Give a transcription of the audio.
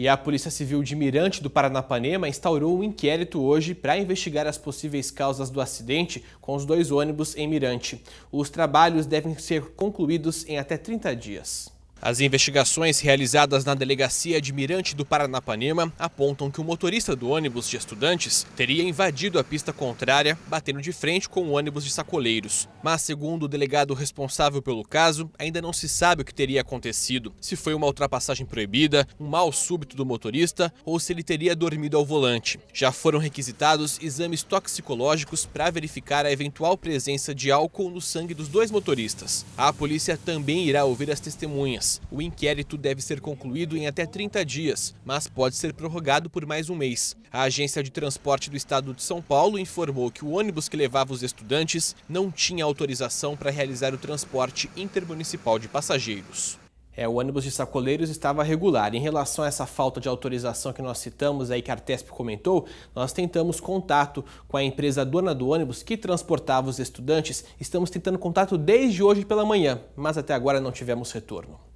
E a Polícia Civil de Mirante do Paranapanema instaurou um inquérito hoje para investigar as possíveis causas do acidente com os dois ônibus em Mirante. Os trabalhos devem ser concluídos em até 30 dias. As investigações realizadas na delegacia Admirante do Paranapanema apontam que o motorista do ônibus de estudantes teria invadido a pista contrária, batendo de frente com o ônibus de sacoleiros. Mas, segundo o delegado responsável pelo caso, ainda não se sabe o que teria acontecido: se foi uma ultrapassagem proibida, um mal súbito do motorista ou se ele teria dormido ao volante. Já foram requisitados exames toxicológicos para verificar a eventual presença de álcool no sangue dos dois motoristas. A polícia também irá ouvir as testemunhas. O inquérito deve ser concluído em até 30 dias, mas pode ser prorrogado por mais um mês. A Agência de Transporte do Estado de São Paulo informou que o ônibus que levava os estudantes não tinha autorização para realizar o transporte intermunicipal de passageiros. É, o ônibus de sacoleiros estava regular. Em relação a essa falta de autorização que nós citamos aí, que a Artesp comentou, nós tentamos contato com a empresa dona do ônibus que transportava os estudantes. Estamos tentando contato desde hoje pela manhã, mas até agora não tivemos retorno.